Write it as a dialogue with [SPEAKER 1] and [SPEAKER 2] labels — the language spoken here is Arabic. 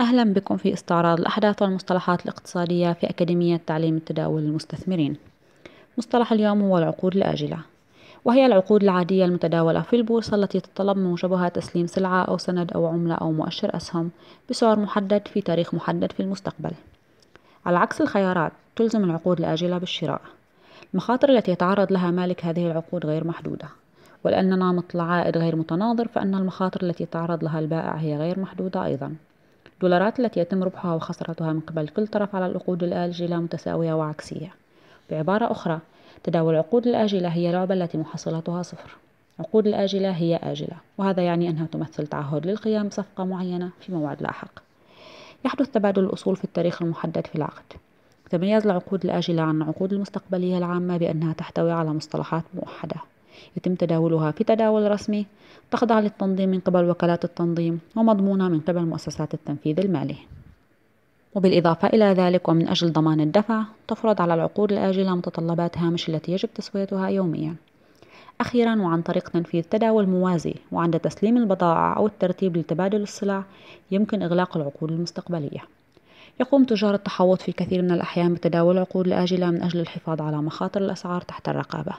[SPEAKER 1] أهلا بكم في استعراض الأحداث والمصطلحات الاقتصادية في أكاديمية تعليم التداول للمستثمرين مصطلح اليوم هو العقود الآجلة وهي العقود العادية المتداولة في البورصة التي تتطلب موجبها تسليم سلعة أو سند أو عملة أو مؤشر أسهم بسعر محدد في تاريخ محدد في المستقبل على عكس الخيارات تلزم العقود الآجلة بالشراء المخاطر التي يتعرض لها مالك هذه العقود غير محدودة ولأن نمط العائد غير متناظر فإن المخاطر التي يتعرض لها البائع هي غير محدودة أيضاً الدولارات التي يتم ربحها وخسارتها من قبل كل طرف على العقود الآجلة متساوية وعكسية بعبارة أخرى تداول العقود الآجلة هي لعبة التي محصلتها صفر عقود الآجلة هي آجلة وهذا يعني أنها تمثل تعهد للقيام بصفقة معينة في موعد لاحق يحدث تبادل الأصول في التاريخ المحدد في العقد تميز العقود الآجلة عن العقود المستقبلية العامة بأنها تحتوي على مصطلحات موحدة يتم تداولها في تداول رسمي تخضع للتنظيم من قبل وكالات التنظيم ومضمونة من قبل مؤسسات التنفيذ المالي وبالإضافة إلى ذلك ومن أجل ضمان الدفع تفرض على العقود الآجلة متطلبات هامش التي يجب تسويتها يوميا أخيرا وعن طريق تنفيذ تداول موازي وعند تسليم البضائع أو الترتيب لتبادل السلع يمكن إغلاق العقود المستقبلية يقوم تجار التحوط في كثير من الأحيان بتداول العقود الآجلة من أجل الحفاظ على مخاطر الأسعار تحت الرقابة